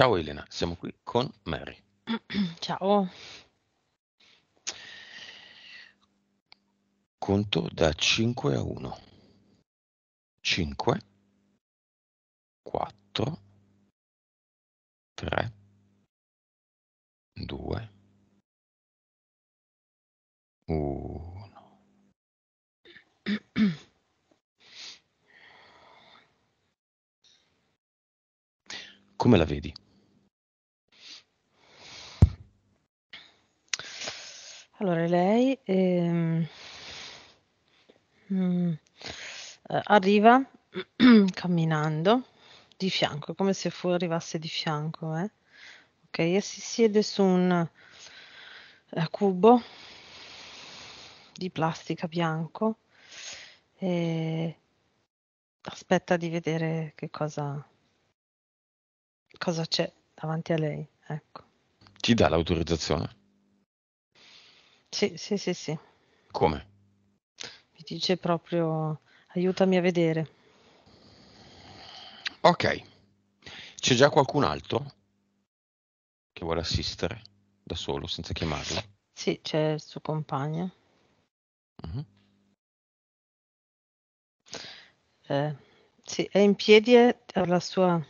Ciao Elena, siamo qui con Mary. Ciao. Conto da 5 a 1. 5, 4, 3, 2, 1. Come la vedi? Allora lei, ehm, mhmm, arriva camminando di fianco, come se fu arrivasse di fianco, eh, okay, e si siede su un, uhm, cubo di plastica bianco e aspetta di vedere che cosa cosa c'è davanti a lei, ecco. Ti dà l'autorizzazione? Sì, sì, sì, sì. Come? Mi dice proprio aiutami a vedere. Ok. C'è già qualcun altro che vuole assistere da solo senza chiamarlo? Sì, c'è il suo compagno. Uh-huh. Eh, sì, è in piedi alla sua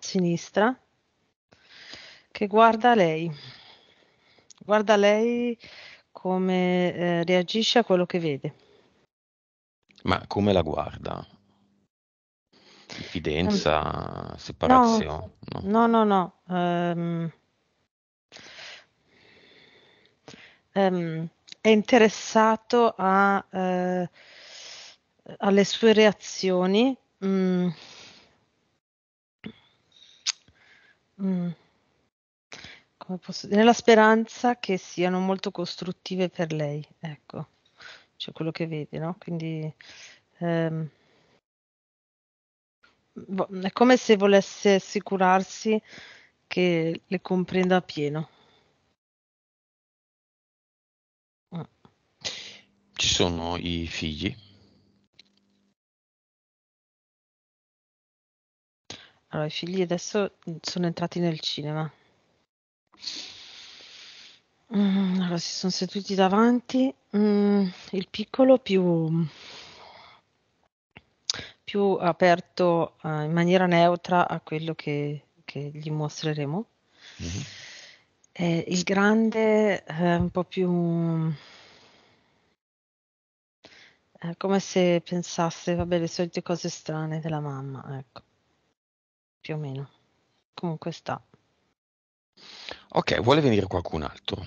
sinistra che guarda lei. Guarda lei come eh, reagisce a quello che vede. Ma come la guarda? Diffidenza, no, ehm, separazione? No, no, no. no. Um, um, è interessato a, eh, alle sue reazioni. Mm, mm come posso nella speranza che siano molto costruttive per lei, ecco, cioè quello che vedi, no? Quindi ehm, è come se volesse assicurarsi che le comprenda appieno. Mm. Ci sono i figli? Allora, i figli adesso sono entrati nel cinema. Mhmm, allora si sono seduti davanti, mhmm, il piccolo più più aperto a eh, in maniera neutra a quello che che gli mostreremo. Mh-mh. Ehm, il grande, ehm, un po' più ehm, come se pensasse: "Vabbè, le solite cose strane della mamma", ecco. Più o meno. Comunque sta. Ok, vuole venire qualcun altro.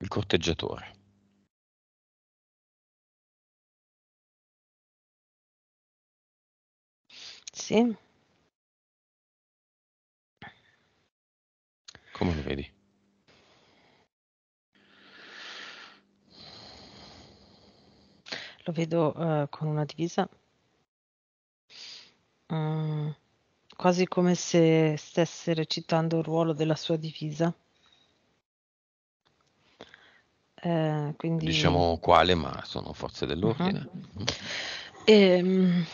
Il corteggiatore. Sì. Come lo vedi? Lo vedo eh, con una divisa. Mm quasi come se stesse recitando il ruolo della sua divisa. Eh, quindi... Diciamo quale, ma sono forze dell'ordine. Uh-huh. Mhm. E, ehm,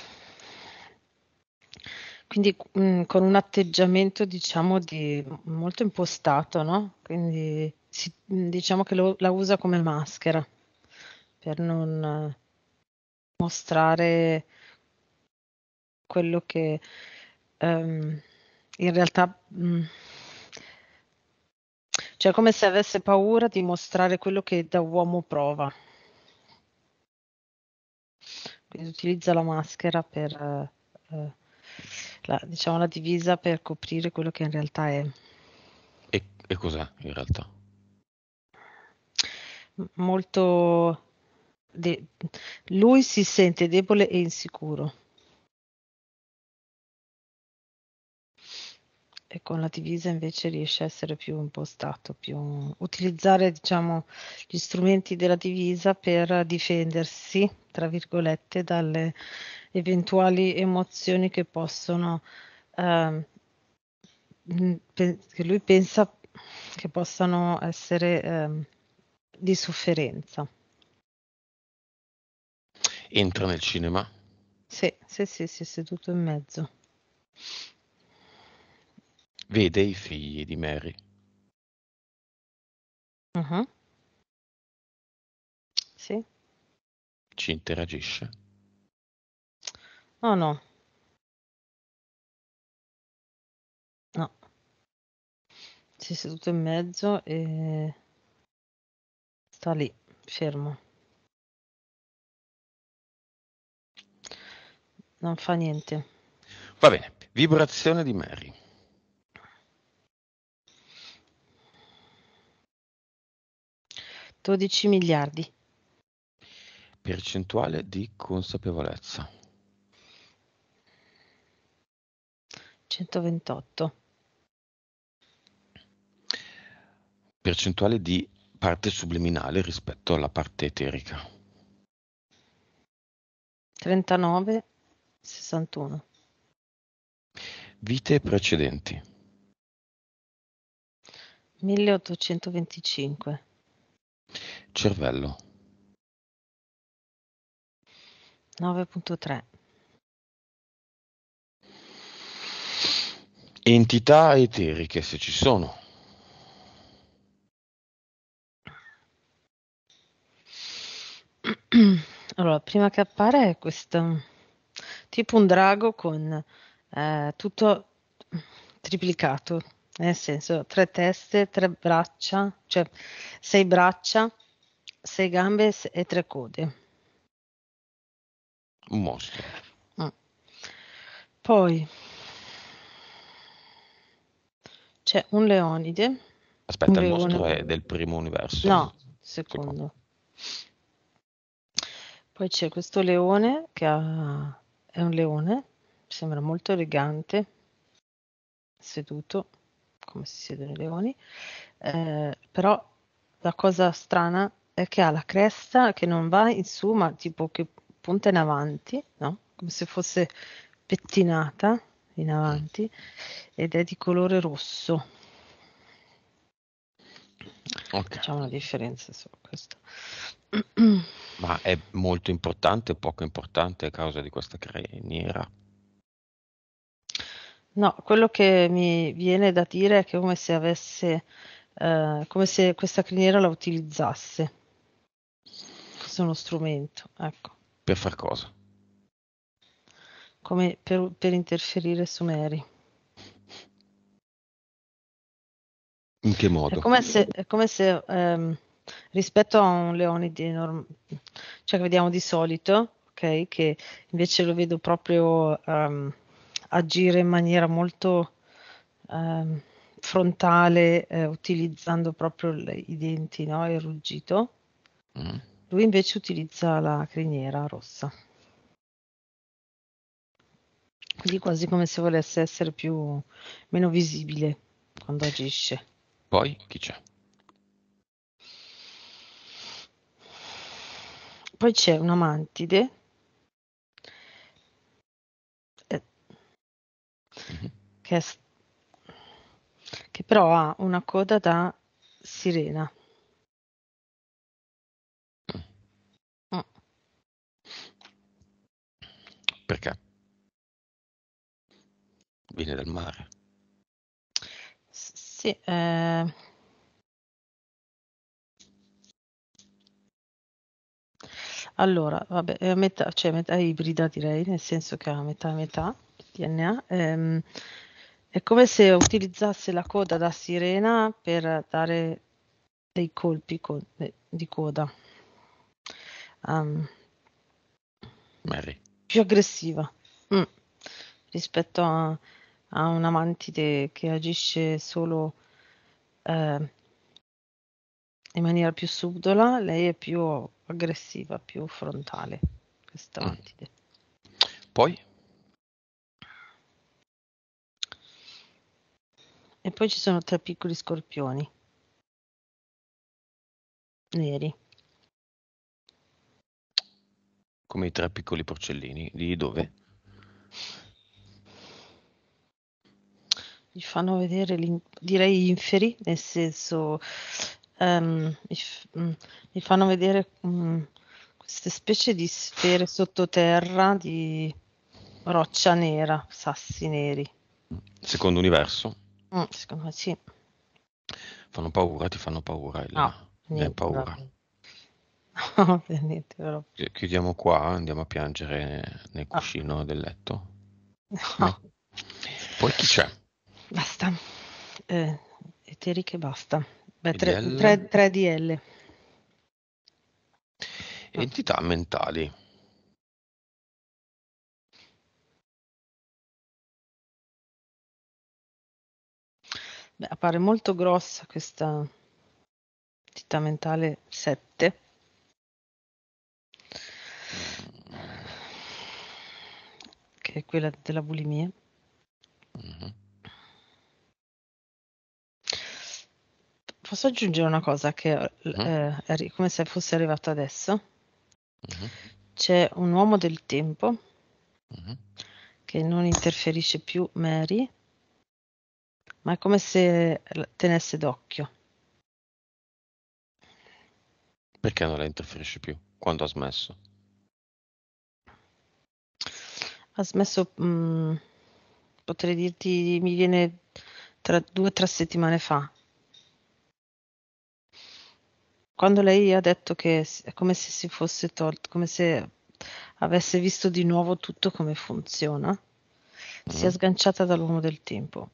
quindi mh, mm, con un atteggiamento, diciamo, di, molto impostato, no? Quindi si, mm, diciamo che lo, la usa come maschera per non eh, mostrare quello che Ehm, in realtà... Mm, cioè come se avesse paura di mostrare quello che da uomo prova. Quindi utilizza la maschera per... Eh, eh la, diciamo la divisa per coprire quello che in realtà è. E, e cos'è in realtà? molto de- lui si sente debole e insicuro. e con la divisa invece riesce a essere più impostato, più utilizzare diciamo, gli strumenti della divisa per difendersi, tra virgolette, dalle eventuali emozioni che possono, eh, che lui pensa che possano essere eh, di sofferenza. Entra nel cinema? Sì, sì, sì, si sì, è seduto in mezzo vede i figli di Mary. Uh-huh. Sì. Ci interagisce. Oh no. No. Si è seduto in mezzo e sta lì, fermo. Non fa niente. Va bene, vibrazione di Mary. 12 miliardi. Percentuale di consapevolezza. 128. Percentuale di parte subliminale rispetto alla parte eterica. 39, 61. Vite precedenti. 1825. Cervello. 9.3. Entità eteriche, se ci sono. Allora, prima che appare è questo, tipo un drago con eh, tutto triplicato, nel senso tre teste, tre braccia, cioè sei braccia, sei gambe e tre code. Un mostro. Mm. Poi c'è un leonide. Aspetta, un il leone. mostro è del primo universo? No, secondo. secondo. Poi c'è questo leone che ha... è un leone, sembra molto elegante, seduto come si siedono i leoni, eh, però la cosa strana è che ha la cresta che non va in su, ma tipo che punta in avanti, no? come se fosse pettinata in avanti, ed è di colore rosso. Okay. Facciamo una differenza su questo. Ma è molto importante o poco importante a causa di questa criniera? No, quello che mi viene da dire è che è come se avesse, eh, come se questa criniera la utilizzasse. Questo è uno strumento, ecco. Per far cosa? Come per, per interferire su Mary. In che modo? È come se, è come se ehm, rispetto a un leone di norm- cioè che vediamo di solito, ok, che invece lo vedo proprio... Um, agire in maniera molto eh, frontale, eh, utilizzando proprio le, i denti no? e il ruggito. Mm. Lui invece utilizza la criniera rossa. Quindi quasi come se volesse essere più meno visibile quando agisce. Poi chi c'è? Poi c'è una mantide che, è, che però ha una coda da sirena. Mm. Perché? Viene dal mare. S- sì, eh... Allora, vabbè, è eh, metà, cioè metà ibrida direi, nel senso che ha metà metà DNA. Ehm, è come se utilizzasse la coda da sirena per dare dei colpi co- di coda. Um, più aggressiva mm, rispetto a, a una mantide che agisce solo eh, in maniera più subdola, lei è più aggressiva, più frontale. Questa Mm. Poi E poi ci sono tre piccoli scorpioni neri. Come i tre piccoli porcellini, di dove? Mi fanno vedere, direi inferi, nel senso, um, mi, fanno vedere um, queste specie di sfere sottoterra di roccia nera, sassi neri. Secondo universo? Mm, secondo me sì. Fanno paura, ti fanno paura. Il... No, niente, paura. No, niente, però. Chiudiamo qua, andiamo a piangere nel ah. cuscino ah. del letto. No. no. Poi chi c'è? Basta. Eh, eteriche basta. Beh, 3 DL. Entità mentali. Beh, appare molto grossa questa entità mentale 7. Che è quella della bulimia. Mm-hmm. Posso aggiungere una cosa che eh, mm-hmm. eh, come se fosse arrivato adesso? Mm-hmm. C'è un uomo del tempo mm-hmm. che non interferisce più Mary ma è come se eh, tenesse d'occhio. Perché non la interferisce più? Quando ha smesso? Ha smesso, mh, mm, potrei dirti, mi viene tra due o tre settimane fa. Quando lei ha detto che è come se si fosse tolto, come se avesse visto di nuovo tutto come funziona, mm. si è mm. sganciata dall'uomo del tempo.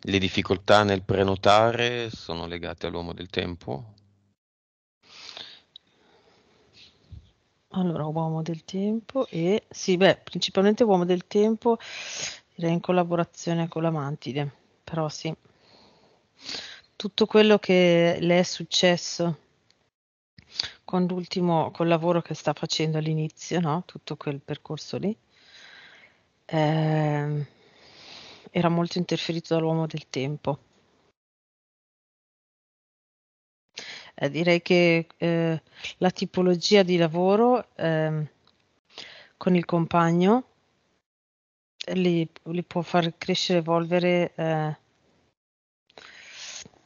Le difficoltà nel prenotare sono legate all'uomo del tempo? Allora, uomo del tempo e sì, beh, principalmente uomo del tempo direi in collaborazione con la mantide, però sì. Tutto quello che le è successo con l'ultimo, col lavoro che sta facendo all'inizio, no? Tutto quel percorso lì. Eh, era molto interferito dall'uomo del tempo. Eh, direi che eh, la tipologia di lavoro eh, con il compagno eh, li, li, può far crescere, evolvere. Eh,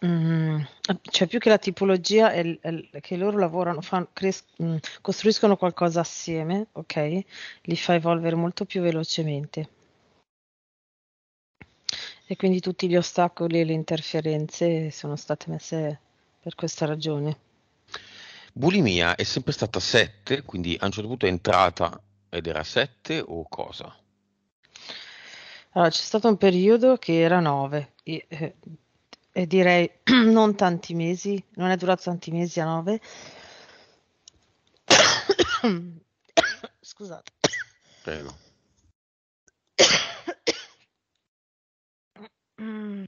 mm, cioè più che la tipologia è, è che loro lavorano, fan, cres, mm, costruiscono qualcosa assieme, ok? Li fa evolvere molto più velocemente. E quindi tutti gli ostacoli e le interferenze sono state messe per questa ragione. Bulimia è sempre stata 7, quindi a un certo punto è entrata ed era 7 o cosa? Allora, c'è stato un periodo che era 9 e, eh, e direi non tanti mesi, non è durato tanti mesi a 9. Scusate. Prego. Mh. Mm.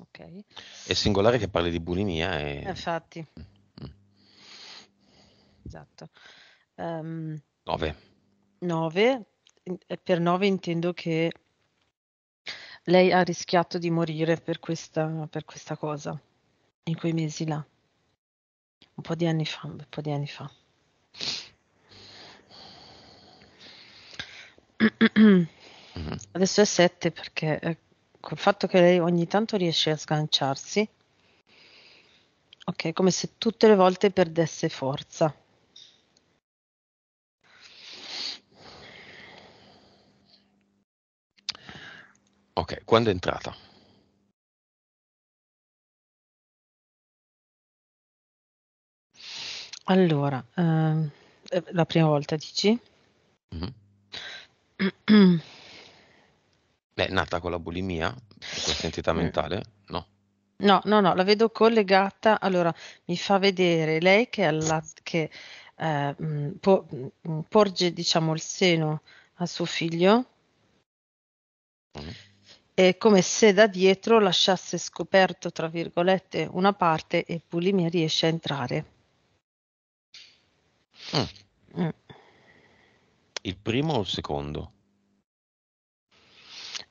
Okay. È singolare che parli di bulimia e infatti. Mh, mm, mm. Esatto. Ehm 9. 9, eh, per 9 intendo che lei ha rischiato di morire per questa per questa cosa, in quei mesi là. Un po' di anni fa, un po' di anni fa. Adesso è 7 perché eh, col fatto che lei ogni tanto riesce a sganciarsi, ok, come se tutte le volte perdesse forza. Ok, quando è entrata? Allora, eh, la prima volta dici? Mm-hmm. È nata con la bulimia, questa entità mm. mentale? No. No, no, no, la vedo collegata. Allora, mi fa vedere lei che, alla, che eh, mm, po, mm, porge, diciamo, il seno a suo figlio. Mm. È come se da dietro lasciasse scoperto, tra virgolette, una parte e Bulimia riesce a entrare. Mm. Mm. Il primo o il secondo?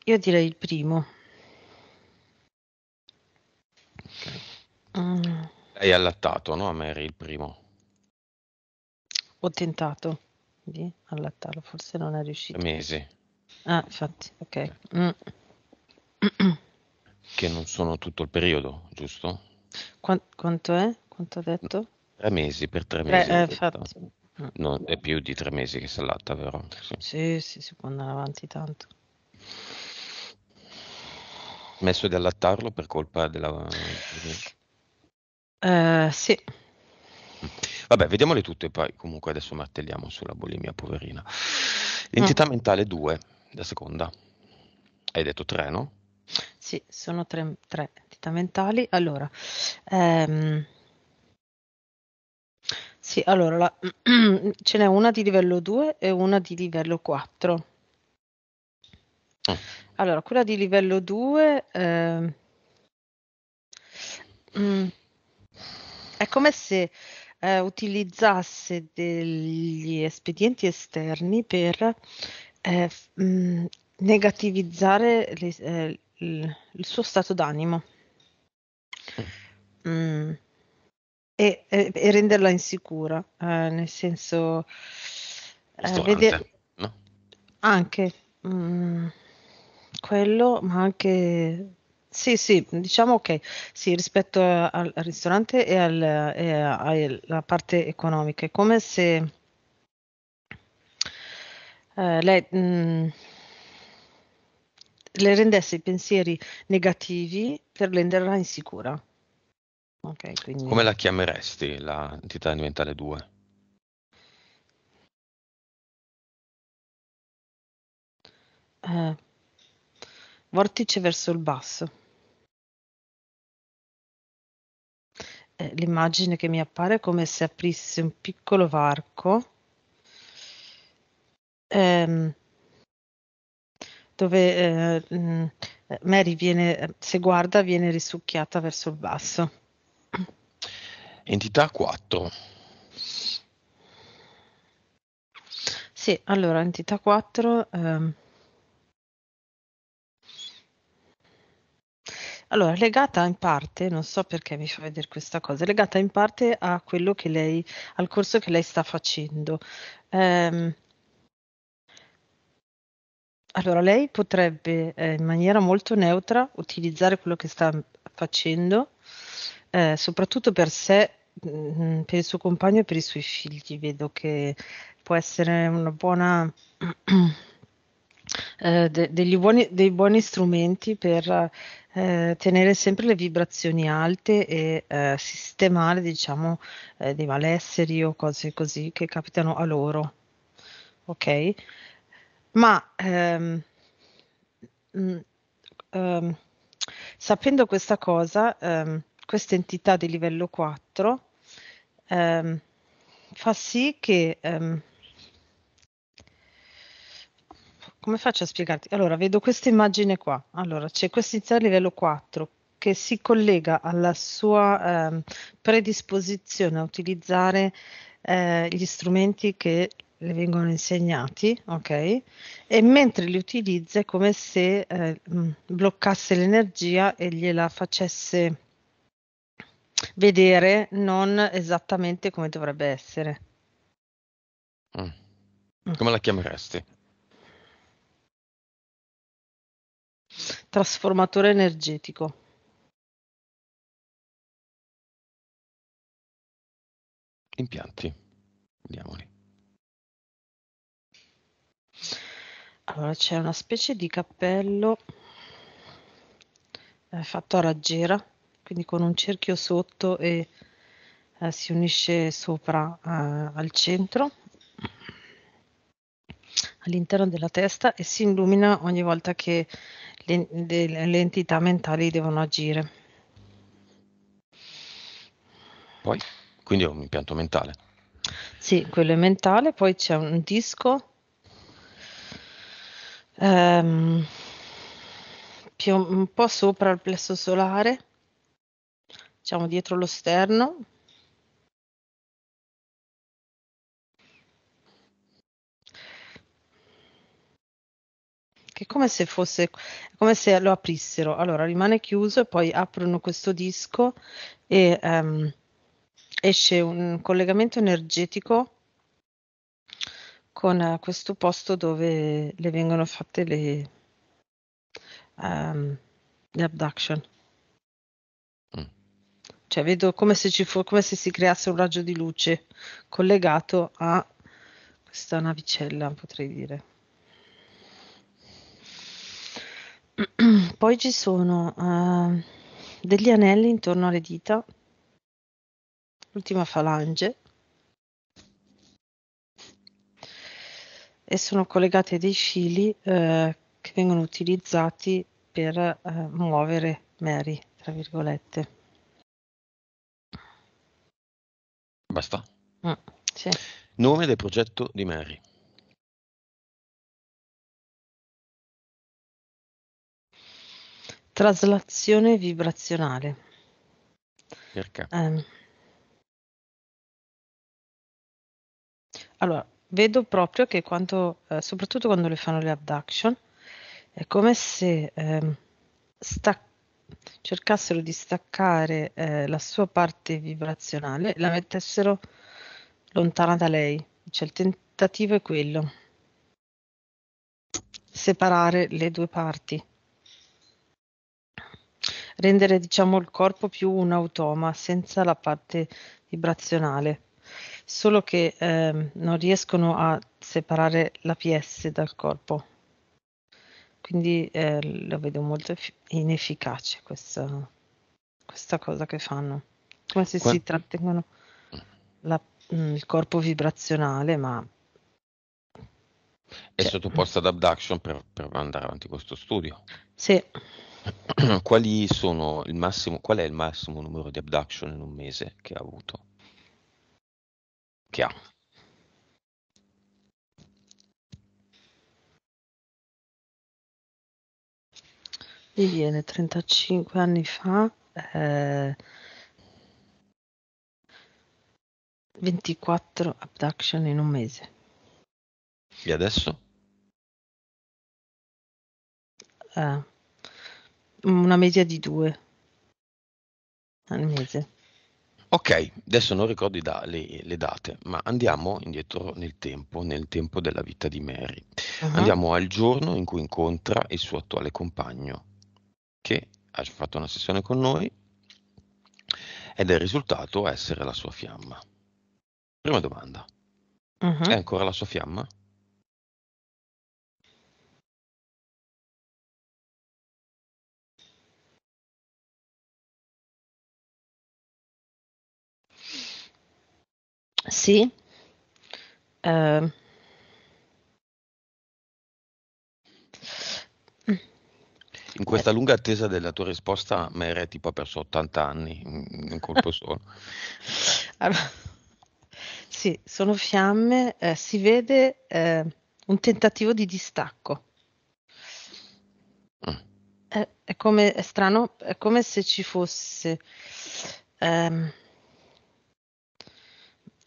Io direi il primo. Okay. Mm. Hai allattato, no, eri il primo? Ho tentato di allattarlo, forse non è riuscito. Mesi. Ah, infatti, ok. Mm. Che non sono tutto il periodo, giusto? Quanto, è? Quanto ha detto? Tre mesi, per tre mesi. Beh, eh, eh. Non è più di tre mesi che si allatta, vero? Sì. sì, si può andare avanti tanto. Messo di allattarlo per colpa della... Uh, sì. Vabbè, vediamole tutte poi comunque adesso martelliamo sulla bulimia poverina. Entità mm. mentale 2, la seconda. Hai detto 3, no? Sì, sono tre, entità mentali. Allora, ehm, sì, allora la ce n'è una di livello 2 e una di livello 4. Oh. Ah. Allora, quella di livello 2 eh, mm, è come se eh, utilizzasse degli espedienti esterni per eh, mm, negativizzare le, il, eh, il, suo stato d'animo. Mm. mm e, e, e renderla insicura, eh, nel senso... Eh, vedere... no? Anche mh, mm, quello, ma anche... Sì, sì, diciamo che sì, rispetto a, al, ristorante e, alla parte economica, è come se eh, lei... Mh, mm, le rendesse i pensieri negativi per renderla insicura. Okay, quindi... Come la chiameresti l'entità mentale 2? Uh, eh, vortice verso il basso. Eh, l'immagine che mi appare è come se aprisse un piccolo varco ehm, dove eh, mm, Mary viene, se guarda, viene risucchiata verso il basso. Entità 4. Sì, allora, entità 4. Ehm... Allora, legata in parte, non so perché mi fa vedere questa cosa, legata in parte a quello che lei, al corso che lei sta facendo. Ehm... Allora, lei potrebbe eh, in maniera molto neutra utilizzare quello che sta facendo, eh, soprattutto per sé Mm-hmm. per il suo compagno e per i suoi figli. Vedo che può essere una buona. Eh, de- buoni, dei buoni strumenti per eh, tenere sempre le vibrazioni alte e eh, sistemare diciamo eh, dei malesseri o cose così che capitano a loro ok ma ehm, mh, mm, ehm, sapendo questa cosa ehm, questa entità di livello 4 ehm, fa sì che... Ehm, come faccio a spiegarti? Allora, vedo questa immagine qua. Allora, c'è questa entità di livello 4 che si collega alla sua ehm, predisposizione a utilizzare eh, gli strumenti che le vengono insegnati, ok? E mentre li utilizza è come se eh, bloccasse l'energia e gliela facesse vedere non esattamente come dovrebbe essere. Mm. mm. Come la chiameresti? Trasformatore energetico. Impianti, vediamoli. Allora c'è una specie di cappello eh, fatto a raggiera quindi con un cerchio sotto e eh, si unisce sopra eh, al centro all'interno della testa e si illumina ogni volta che le, le, le entità mentali devono agire. Poi, quindi è un impianto mentale. Sì, quello è mentale, poi c'è un disco um, più, un po' sopra il plesso solare diciamo dietro lo sterno. Che è come se fosse come se lo aprissero. Allora rimane chiuso e poi aprono questo disco e um, esce un collegamento energetico con eh, questo posto dove le vengono fatte le, um, le abduction cioè vedo come se, fu, come se si creasse un raggio di luce collegato a questa navicella, potrei dire. Poi ci sono uh, degli anelli intorno alle dita, l'ultima falange, e sono collegati a dei fili uh, che vengono utilizzati per uh, muovere Mary, tra virgolette. Basta. Mm, sì. Nome del progetto di Mary. Traslazione vibrazionale. Perché? Um. Allora, vedo proprio che quando, eh, soprattutto quando le fanno le abduction, è come se eh, sta, cercassero di staccare eh, la sua parte vibrazionale e la mettessero lontana da lei. Cioè il tentativo è quello. Separare le due parti. Rendere, diciamo, il corpo più un automa senza la parte vibrazionale. Solo che eh, non riescono a separare la PS dal corpo. Quindi eh, lo vedo molto inefficace questa, questa cosa che fanno. Come se Qua... si trattengono la, mm, il corpo vibrazionale, ma... È cioè... sottoposta ad abduction per, per andare avanti questo studio. Sì. Quali sono il massimo, qual è il massimo numero di abduction in un mese che ha avuto? Che ha? Lì viene 35 anni fa, eh, 24 abduction in un mese. E adesso? Eh, una media di due al mese. Ok, adesso non ricordo da, le, le, date, ma andiamo indietro nel tempo, nel tempo della vita di Mary. Uh-huh. Andiamo al giorno in cui incontra il suo attuale compagno, che ha fatto una sessione con noi ed è risultato essere la sua fiamma. Prima domanda, uh-huh. è ancora la sua fiamma? Sì. Uh In questa eh. lunga attesa della tua risposta, Mere tipo ha perso 80 anni in un colpo solo. allora, sì, sono fiamme, eh, si vede eh, un tentativo di distacco. Mm. È, eh, è, come, è strano, è come se ci fosse ehm,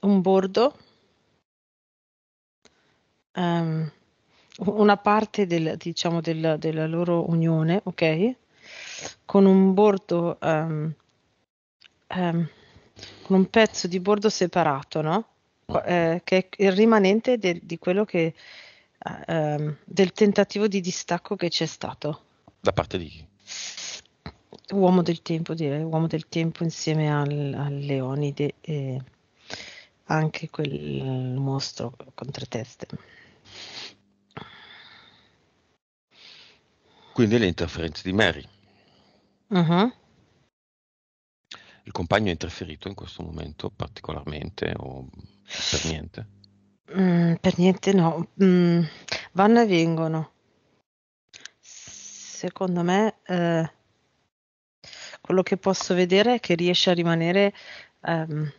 un bordo. Um, una parte del, diciamo, del, della loro unione, ok? Con un bordo, um, um, con un pezzo di bordo separato, no? Ah. Eh, che è il rimanente del, di quello che, um, del tentativo di distacco che c'è stato. Da parte di chi? Uomo del tempo, direi, uomo del tempo insieme al, al Leonide e anche quel mostro con tre teste. quindi le interferenze di Mary. Uh-huh. Il compagno è interferito in questo momento particolarmente o per niente? Mm, per niente no, mm, vanno e vengono. Secondo me eh, quello che posso vedere è che riesce a rimanere ehm,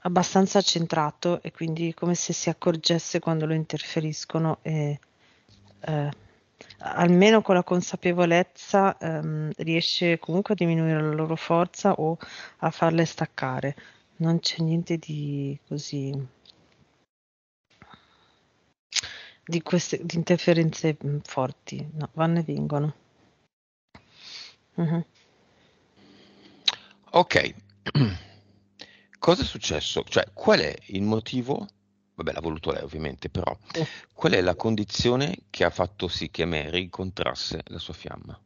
abbastanza centrato e quindi come se si accorgesse quando lo interferiscono e eh, almeno con la consapevolezza ehm, riesce comunque a diminuire la loro forza o a farle staccare. Non c'è niente di così di queste di interferenze mm, forti, no, vanno e vengono. Uh-huh. Ok, cosa è successo? Cioè, qual è il motivo vabbè l'ha voluto lei ovviamente, però qual è la condizione che ha fatto sì che Mary incontrasse la sua fiamma?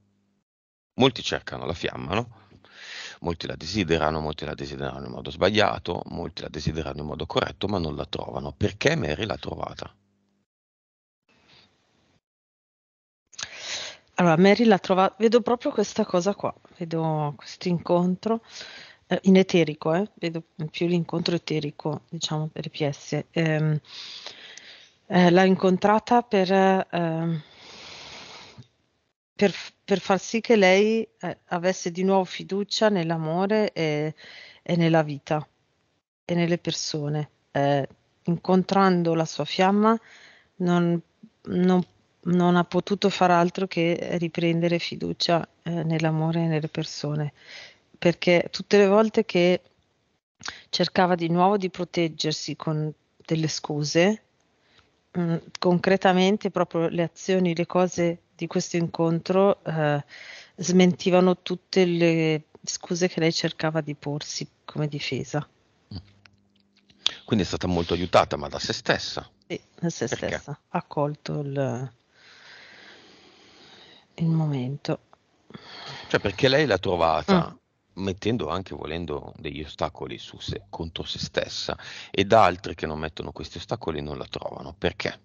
Molti cercano la fiamma, no? Molti la desiderano, molti la desiderano in modo sbagliato, molti la desiderano in modo corretto, ma non la trovano. Perché Mary l'ha trovata? Allora, Mary l'ha trovata, vedo proprio questa cosa qua, vedo questo incontro eh, in eterico, eh? vedo più l'incontro eterico, diciamo, per i PS. Eh, eh, l'ho incontrata per, ehm, per, per, far sì che lei eh, avesse di nuovo fiducia nell'amore e, e nella vita e nelle persone. Eh, incontrando la sua fiamma non, non, non, ha potuto far altro che riprendere fiducia nell'amore e nelle persone perché tutte le volte che cercava di nuovo di proteggersi con delle scuse, mh, mm, concretamente proprio le azioni, le cose di questo incontro eh, smentivano tutte le scuse che lei cercava di porsi come difesa. Mm. Quindi è stata molto aiutata, ma da se stessa. Sì, da se Perché? stessa. Ha colto il, il momento. Cioè, perché lei l'ha trovata, mm mettendo anche volendo degli ostacoli se, contro se stessa ed altri che non mettono questi ostacoli non la trovano. Perché?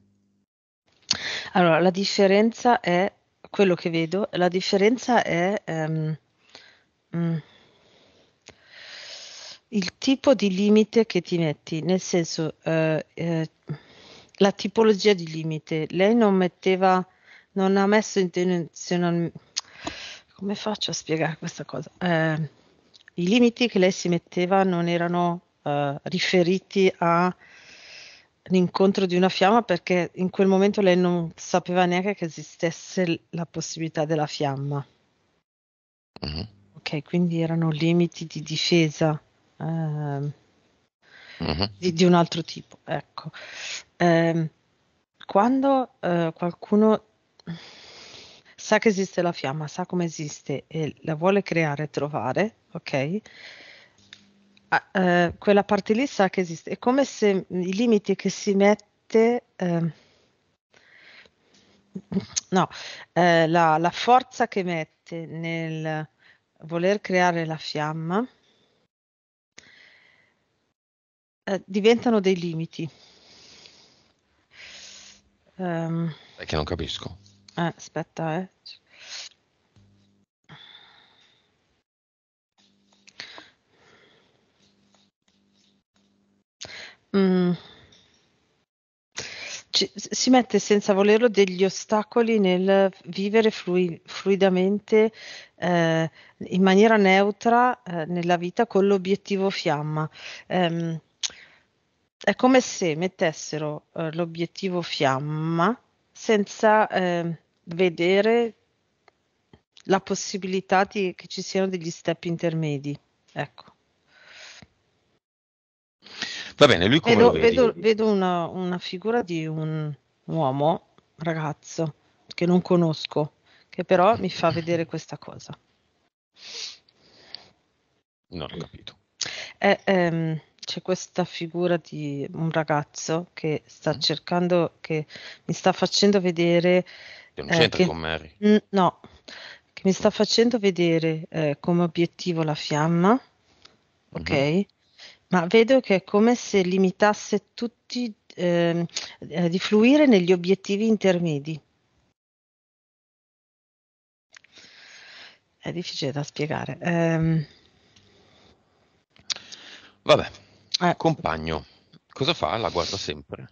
Allora, la differenza è quello che vedo, la differenza è um, ehm, mh, mm, il tipo di limite che ti metti, nel senso uh, uh, la tipologia di limite. Lei non metteva, non ha messo intenzionalmente come faccio a spiegare questa cosa? Eh, i limiti che lei si metteva non erano uh, riferiti all'incontro di una fiamma perché in quel momento lei non sapeva neanche che esistesse la possibilità della fiamma. Uh-huh. Ok, quindi erano limiti di difesa. Uh, Uh-huh. Di, di, un altro tipo. Ecco. Eh, quando eh, qualcuno sa che esiste la fiamma, sa come esiste e la vuole creare e trovare, ok? Ah, eh, quella parte lì sa che esiste. È come se i limiti che si mette... Eh, no, eh, la, la, forza che mette nel voler creare la fiamma eh, diventano dei limiti. Um, è che non capisco. Ah, aspetta, eh. Mm. Ci, si mette senza volerlo degli ostacoli nel vivere flu, fluidamente eh, in maniera neutra eh, nella vita con l'obiettivo fiamma. Um, è come se mettessero eh, l'obiettivo fiamma senza eh, vedere la possibilità di, che ci siano degli step intermedi. Ecco. Va bene, lui come vedo, vedo, vedo una, una, figura di un uomo, ragazzo, che non conosco, che però mi fa vedere questa cosa. Non ho capito. È, eh, ehm, c'è questa figura di un ragazzo che sta mm. cercando, che mi sta facendo vedere che non eh, c'entra che, con Mary. N- no, che mi sta facendo vedere eh, come obiettivo la fiamma, mhm. ok? Mm-hmm. Ma vedo che è come se limitasse tutti ehm, eh, di fluire negli obiettivi intermedi. È difficile da spiegare. Eh, Vabbè, eh. compagno, cosa fa? La guarda sempre.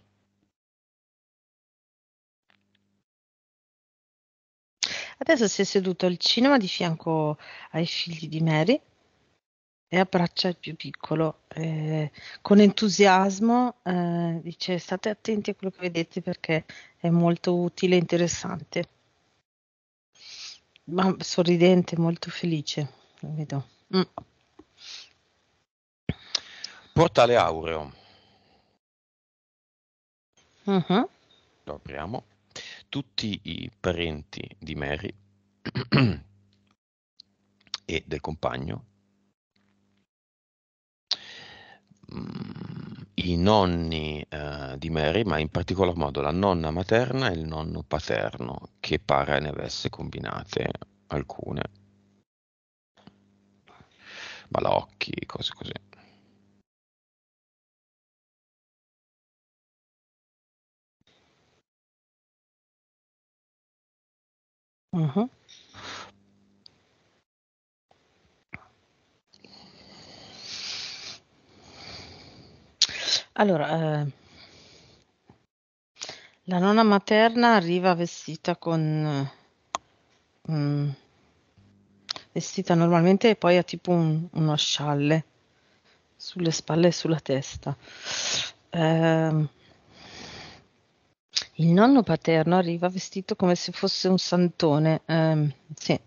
Adesso si è seduto al cinema di fianco ai figli di Mary e abbraccia il più piccolo. Eh, con entusiasmo eh, dice state attenti a quello che vedete perché è molto utile e interessante. Ma sorridente, molto felice, vedo. Mm. Portale Aureo. Uh-huh. Lo apriamo tutti i parenti di Mary e del compagno, mm, i nonni eh, di Mary, ma in particolar modo la nonna materna e il nonno paterno, che pare ne avesse combinate alcune. Malocchi, cose così. Uh-huh. Allora, ehm la nonna materna arriva vestita con mhmm, vestita normalmente e poi ha tipo un uno scialle sulle spalle e sulla testa. Ehm il nonno paterno arriva vestito come se fosse un santone, ehm, sì.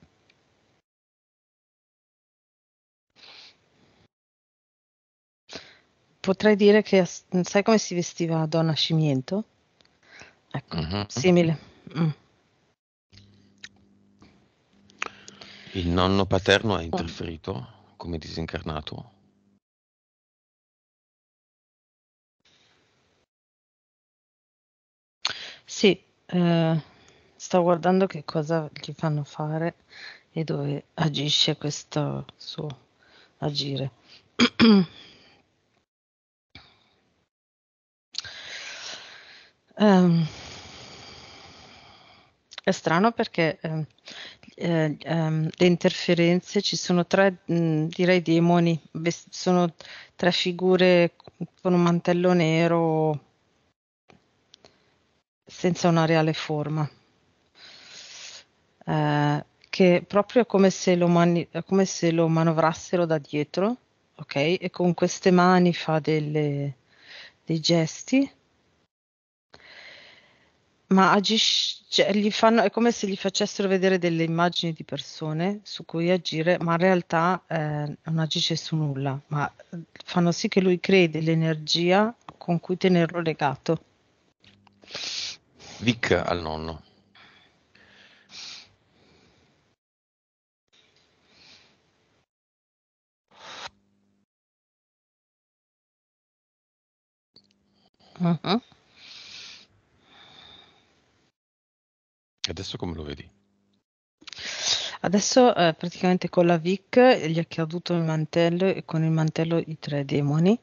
Potrei dire che sai come si vestiva Donna Scimiento? Ecco, uh-huh. simile. Mm. Il nonno paterno ha oh. interferito oh. come disincarnato? Eh, sto guardando che cosa gli fanno fare e dove agisce questo suo agire. um, è strano perché eh, eh, ehm, le interferenze ci sono tre, mh, direi, demoni, sono tre figure con un mantello nero senza una reale forma. Eh, che proprio come se, lo mani- come se lo manovrassero da dietro, ok? E con queste mani fa delle, dei gesti, ma agisce, cioè, fanno, è come se gli facessero vedere delle immagini di persone su cui agire, ma in realtà eh, non agisce su nulla, ma fanno sì che lui crei dell'energia con cui tenerlo legato. Vic al nonno. Uh-huh. Adesso come lo vedi? Adesso eh, praticamente con la Vic gli è caduto il mantello e con il mantello i tre demoni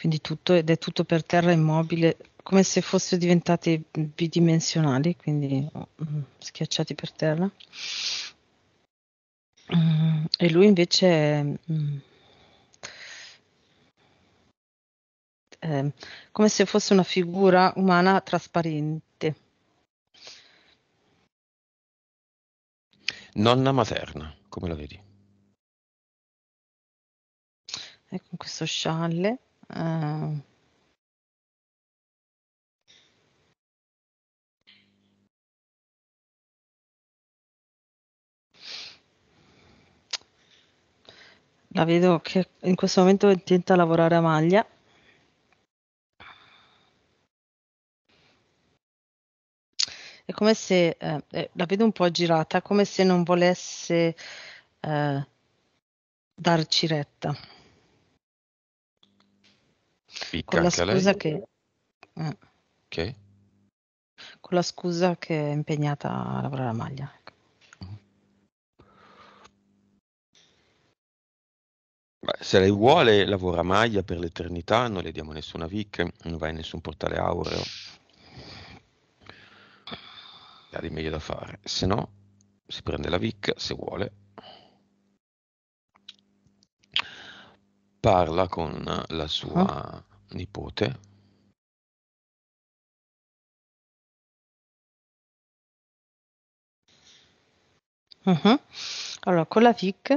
quindi tutto ed è tutto per terra immobile, come se fossero diventati bidimensionali, quindi mm, schiacciati per terra. Mm, e lui invece è, mm, è ehm, come se fosse una figura umana trasparente. Nonna materna, come la vedi? Ecco, questo scialle eh, la vedo che in questo momento intenta lavorare a maglia. È come se, eh, eh la vedo un po' girata, come se non volesse eh, darci retta. Ficca con la scusa che... Eh. Ok. Con la scusa che è impegnata a lavorare la maglia. Ecco. se lei vuole lavora a maglia per l'eternità, non le diamo nessuna VIC, non va in nessun portale aureo. Ha di meglio da fare, se no si prende la VIC se vuole parla con la sua Ah. nipote. Mh-mh. Uh-huh. Allora con la FIC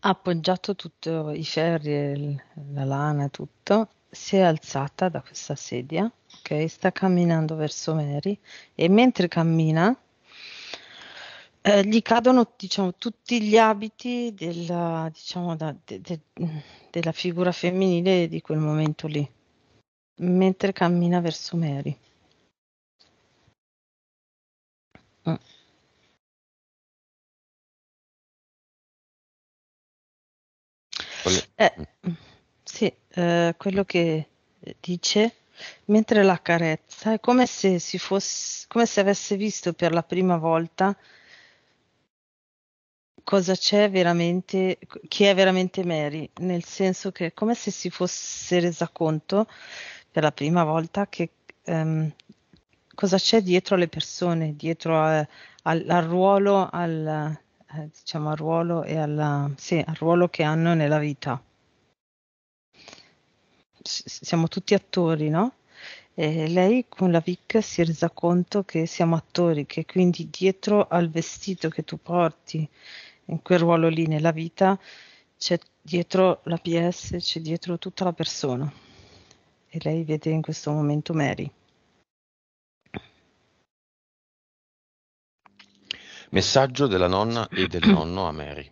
ha appoggiato tutto i ferri e il la lana e tutto, si è alzata da questa sedia, okay, sta camminando verso Mary e mentre cammina eh, gli cadono diciamo, tutti gli abiti della, diciamo, da, de, de, della figura femminile di quel momento lì, mentre cammina verso Mary. Mm. Eh, mm. sì, eh, quello che dice, mentre la carezza, è come se, si fosse, come se avesse visto per la prima volta cosa c'è veramente, chi è veramente Mary, nel senso che è come se si fosse resa conto per la prima volta che ehm, cosa c'è dietro alle persone, dietro a, al, al, ruolo, al, eh, diciamo al ruolo e alla, sì, al ruolo che hanno nella vita. S- siamo tutti attori, no? E lei con la Vic si è resa conto che siamo attori, che quindi dietro al vestito che tu porti, in quel ruolo lì nella vita, c'è dietro la PS, c'è dietro tutta la persona. E lei vede in questo momento Mary. Messaggio della nonna e del nonno a Mary.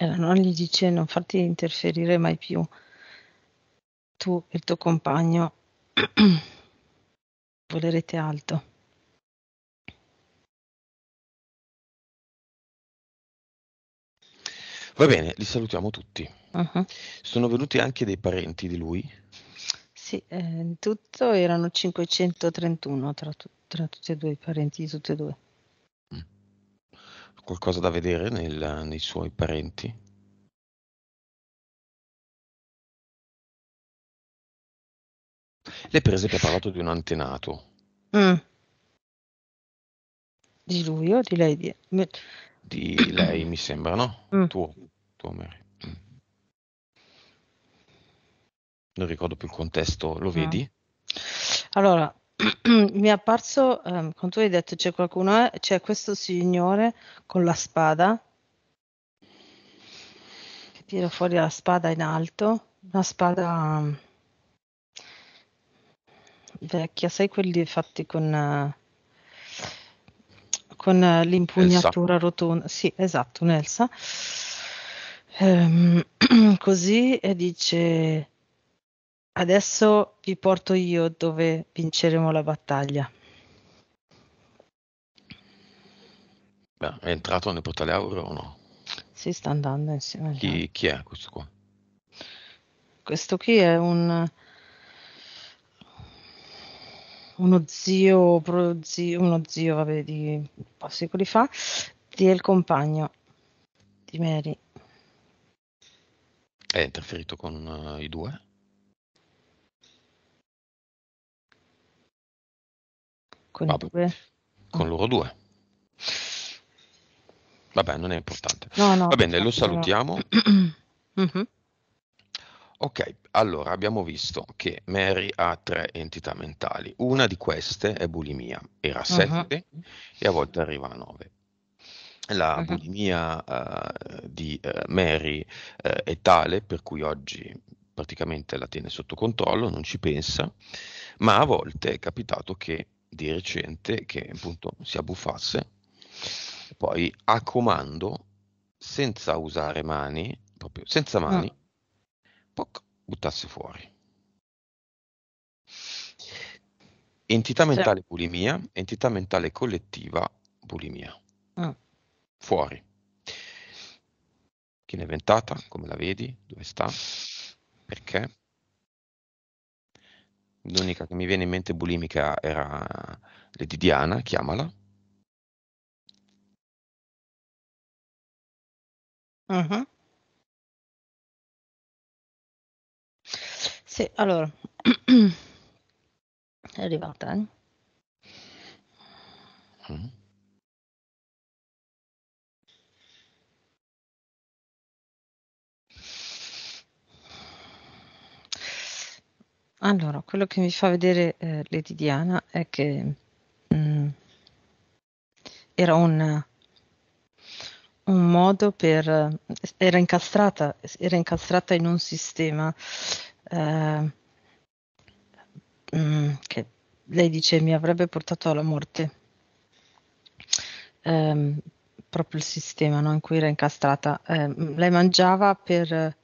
e eh, la nonna gli dice non farti interferire mai più tu e il tuo compagno volerete alto. Va bene, li salutiamo tutti. Uh-huh. Sono venuti anche dei parenti di lui? Sì, eh, in tutto erano 531 tra, tu- tra tutti e due i parenti di tutti e due qualcosa da vedere nel, nei suoi parenti? Lei per esempio ha parlato di un antenato. Mm. Di lui o di lei? Di, di lei mi sembra, no? Mm. Tuo, tuo Mary. Mm. Non ricordo più il contesto, lo ah. vedi? Allora, mi è apparso, ehm, quando tu hai detto c'è qualcuno, eh, c'è questo signore con la spada, che tira fuori la spada in alto, una spada mm, vecchia, sai quelli fatti con, eh, con eh, l'impugnatura Elsa. rotonda, sì esatto, un'Elsa, ehm, così e dice Adesso vi porto io dove vinceremo la battaglia. Beh, è entrato nel portale auro o no? Si sta andando insieme. Chi, chi è questo qua? Questo qui è un uno zio, pro, zio uno zio, vabbè, di un po' secoli fa, di del compagno di Mary. È interferito con uh, i due? Con, Vabbè, due. con loro due. Vabbè, non è importante. No, no, Va bene, lo salutiamo. No. Mhm. Ok, allora abbiamo visto che Mary ha tre entità mentali. Una di queste è bulimia, era 7 mhm. uh-huh. e a volte arriva a nove. La uh-huh. bulimia uh, di uh, Mary uh, è tale per cui oggi praticamente la tiene sotto controllo, non ci pensa, ma a volte è capitato che di recente che appunto si abbuffasse, poi a comando, senza usare mani, proprio senza ah. mani, ah. poc, buttasse fuori. Entità mentale sì. bulimia, entità mentale collettiva bulimia. Ah. Fuori. Chi l'ha inventata? Come la vedi? Dove sta? Perché? L'unica che mi viene in mente bulimica era Lady Diana, chiamala. Mhm. Sì, allora. È arrivata, eh. Mh. Allora, quello che mi fa vedere, ehm, Lady Diana è che, mhmm, era un un modo per era incastrata era incastrata in un sistema, ehm, mhmm, che lei dice: "Mi avrebbe portato alla morte". Ehm, proprio il sistema, no, in cui era incastrata. Ehm, lei mangiava per eh,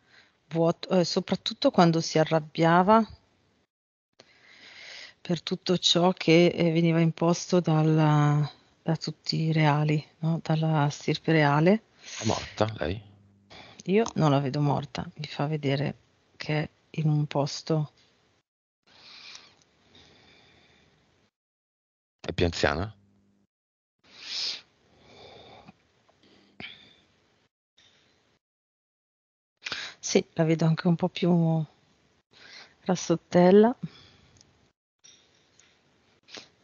vuoto ehm, soprattutto quando si arrabbiava per tutto ciò che eh, veniva imposto dalla, da tutti i reali, no? dalla stirpe reale. È morta lei? Io non la vedo morta, mi fa vedere che è in un posto... È più anziana? Sì, la vedo anche un po' più rassottella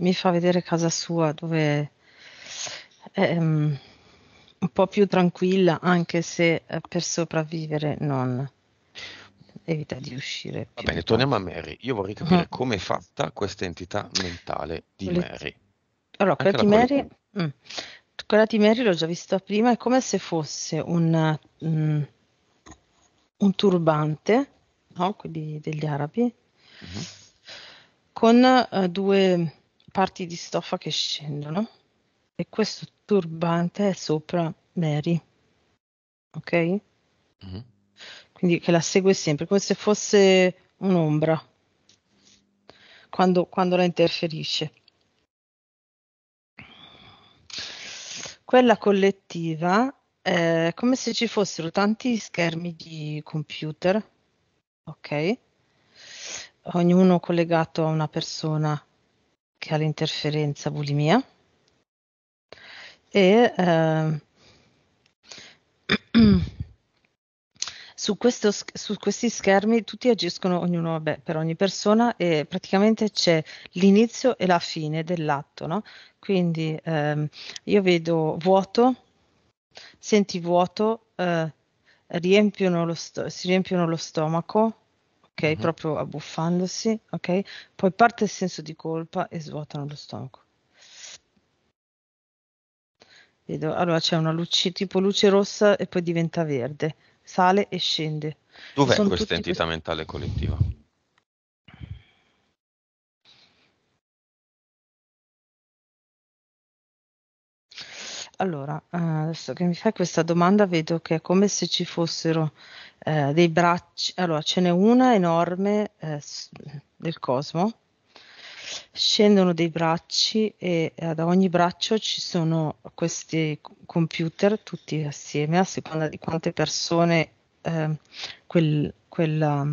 mi fa vedere casa sua dove è um, un po' più tranquilla, anche se eh, per sopravvivere non evita di uscire. Va bene, torniamo a Mary. Io vorrei capire uh come è fatta questa entità mentale di Le... Mary. Allora, quella di Mary, mh, mm, quella di, Mary, l'ho già vista prima, è come se fosse un, mh, mm, un turbante, no? quelli degli arabi, uh-huh. con uh, due parti di stoffa che scendono e questo turbante è sopra Mary. Ok? Mm-hmm. Quindi che la segue sempre, come se fosse un'ombra quando, quando la interferisce. Quella collettiva è come se ci fossero tanti schermi di computer, ok? Ognuno collegato a una persona che ha l'interferenza bulimia e eh, su, questo, su, questi schermi tutti agiscono ognuno vabbè, per ogni persona e praticamente c'è l'inizio e la fine dell'atto, no? Quindi eh, io vedo vuoto, senti vuoto, eh, riempiono sto- si riempiono lo stomaco, ok? Mm-hmm. Proprio abbuffandosi, ok? Poi parte il senso di colpa e svuotano lo stomaco. Vedo, allora c'è una luce tipo luce rossa e poi diventa verde, sale e scende. Dov'è Sono questa entità questi... mentale collettiva? Allora, eh, adesso che mi fai questa domanda vedo che è come se ci fossero eh, dei bracci, allora ce n'è una enorme eh, del cosmo, scendono dei bracci e eh, ad ogni braccio ci sono questi computer tutti assieme a seconda di quante persone eh, quel, quella,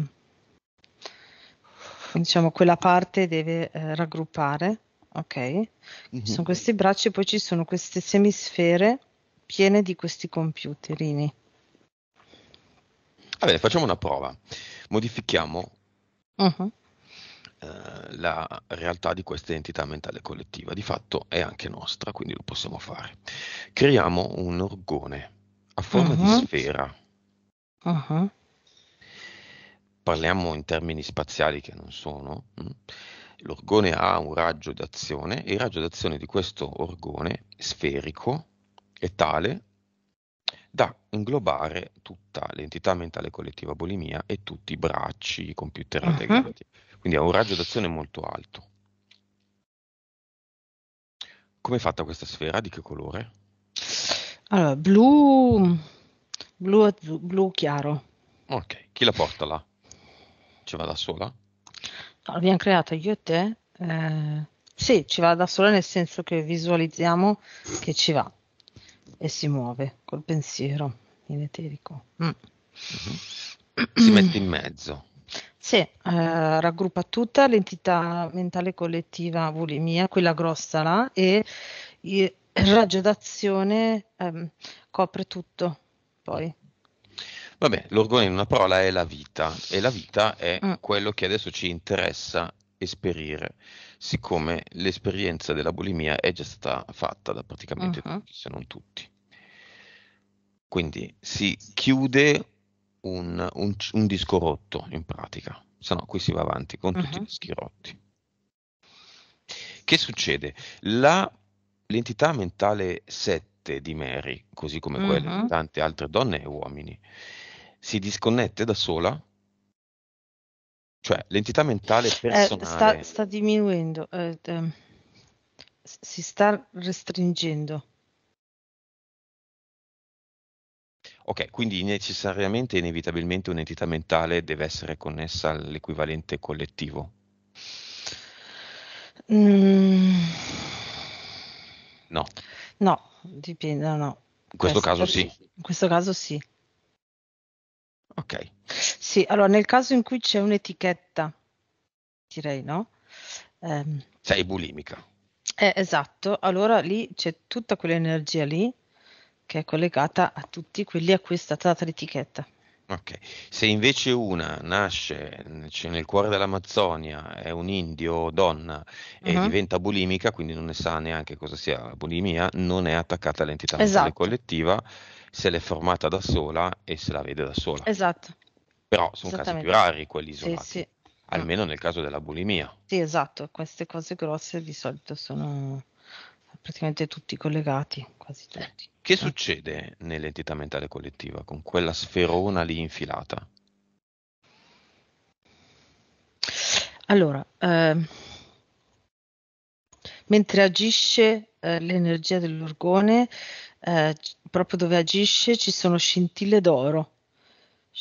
diciamo, quella parte deve eh, raggruppare. Ok, mm-hmm. sono questi bracci, e poi ci sono queste semisfere piene di questi computerini Vabbè, facciamo una prova. Modifichiamo uh-huh. eh, la realtà di questa entità mentale collettiva. Di fatto è anche nostra, quindi lo possiamo fare. Creiamo un orgone a forma uh-huh. di sfera. Uh-huh. Parliamo in termini spaziali che non sono. Mm. L'orgone ha un raggio d'azione e il raggio d'azione di questo orgone sferico è tale da inglobare tutta l'entità mentale collettiva bulimia e tutti i bracci computer uh-huh. integrati. Quindi ha un raggio d'azione molto alto. Come è fatta questa sfera? Di che colore? Allora, blu, blu, blu chiaro. Ok, chi la porta là? Ci va da sola? No, l'abbiamo creata io e te. Eh, sì, ci va da sola nel senso che visualizziamo che ci va e si muove col pensiero in eterico. Mm. Mm-hmm. Si mette in mezzo. Sì, eh, raggruppa tutta l'entità mentale collettiva bulimia, quella grossa là, e il raggio d'azione ehm, copre tutto. Poi. Vabbè, l'orgone in una parola è la vita e la vita è mm. quello che adesso ci interessa esperire, siccome l'esperienza della bulimia è già stata fatta da praticamente uh-huh. tutti, se non tutti. Quindi si chiude un, un, un, disco rotto in pratica, se no qui si va avanti con tutti uh-huh. i dischi rotti. Che succede? La, l'entità mentale 7 di Mary, così come uh-huh. quella di tante altre donne e uomini, si disconnette da sola cioè, l'entità mentale personale... Eh, sta, sta, diminuendo, eh, ehm, si sta restringendo. Ok, quindi necessariamente inevitabilmente un'entità mentale deve essere connessa all'equivalente collettivo. Mm. No. No, dipende, no. In questo, questo caso sì. In questo caso sì. Ok. Sì, allora nel caso in cui c'è un'etichetta, direi no. Ehm, Sei bulimica. Eh, esatto, allora lì c'è tutta quell'energia lì che è collegata a tutti quelli a cui è stata data l'etichetta. Ok, Se invece una nasce nel cuore dell'Amazzonia, è un indio donna e uh-huh. diventa bulimica, quindi non ne sa neanche cosa sia la bulimia, non è attaccata all'entità esatto. collettiva, se l'è formata da sola e se la vede da sola. Esatto, però sono casi più rari quelli isolati, sì, sì. almeno nel caso della bulimia. Sì, esatto, queste cose grosse di solito sono praticamente tutti collegati, quasi eh, tutti. Che sì. succede nell'entità mentale collettiva con quella sferona lì infilata? Allora, eh, mentre agisce eh, l'energia dell'orgone, eh, proprio dove agisce ci sono scintille d'oro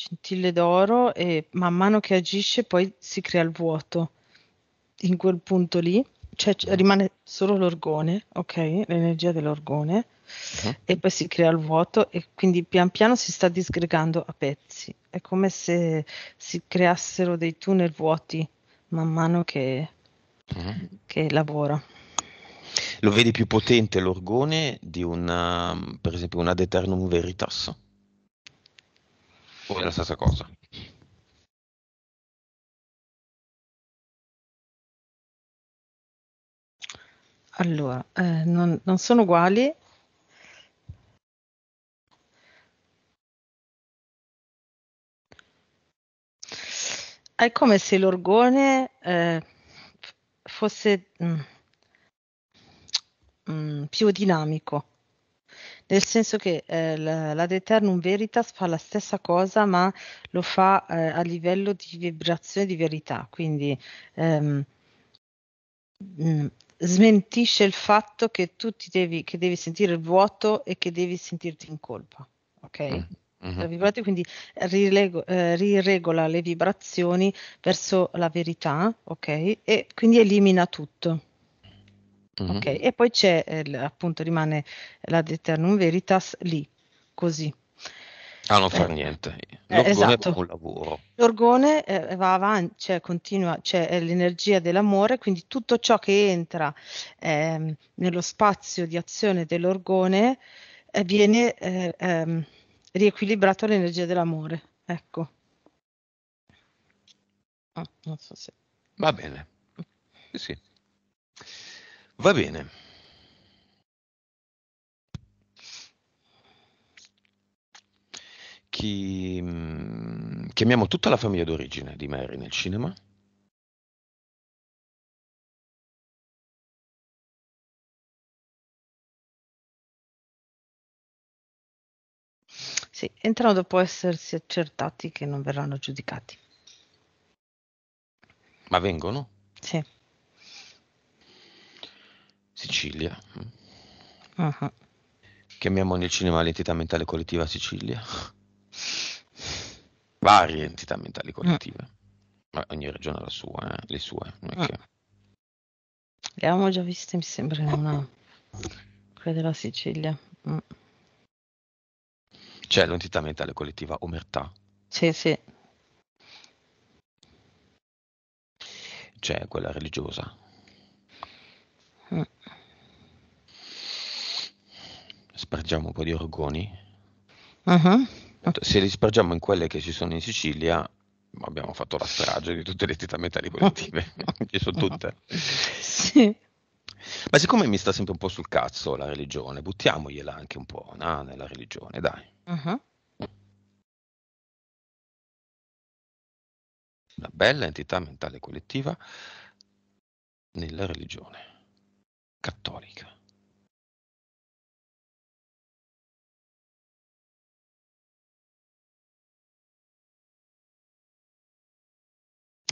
scintille d'oro e man mano che agisce poi si crea il vuoto. In quel punto lì cioè, rimane solo l'orgone, ok? L'energia dell'orgone okay. Uh-huh. e poi si crea il vuoto e quindi pian piano si sta disgregando a pezzi. È come se si creassero dei tunnel vuoti man mano che, uh-huh. che lavora. Lo vedi più potente l'orgone di una, per esempio, una Deternum Veritas? poi la stessa cosa. Allora, eh, non, non, sono uguali. È come se l'orgone eh, fosse mm, mm, più dinamico nel senso che eh, la, la Deternum Veritas fa la stessa cosa, ma lo fa eh, a livello di vibrazione di verità, quindi ehm, mm, smentisce il fatto che tu ti devi, che devi sentire il vuoto e che devi sentirti in colpa. Ok? Mm. Mm-hmm. quindi rilego, eh, riregola le vibrazioni verso la verità, ok? E quindi elimina tutto. Mm-hmm. Ok, e poi c'è eh, appunto rimane la deternum veritas lì, così. Ah, non far eh, niente. Eh, L'orgone eh, esatto. un lavoro. L'orgone eh, va avanti, cioè, continua, c'è cioè, l'energia dell'amore, quindi tutto ciò che entra eh, nello spazio di azione dell'orgone eh, viene ehm, riequilibrato all'energia dell'amore. Ecco. Ah, non so se... Va bene. Sì. sì. Va bene. Chi... Mm, chiamiamo tutta la famiglia d'origine di Mary nel cinema. Sì, entrano dopo essersi accertati che non verranno giudicati. Ma vengono? Sì. Sicilia. Uh-huh. Chiamiamone il cinema l'entità mentale collettiva Sicilia. Varie entità mentali collettive. Uh-huh. Ma ogni regione ha la sua, eh? le sue. Non ah. che... Le abbiamo già viste, mi sembra, in una... quella della Sicilia. Mm. C'è l'entità mentale collettiva omertà. Sì, sì. C'è quella religiosa, spargiamo un po' di orgoni. Uh-huh. Se li spargiamo in quelle che ci sono in Sicilia, abbiamo fatto la strage di tutte le entità metallipolettive, ci sono tutte. Sì. Ma siccome mi sta sempre un po' sul cazzo la religione, buttiamogliela anche un po' no, nella religione, dai. Uh-huh. Una bella entità mentale collettiva nella religione cattolica.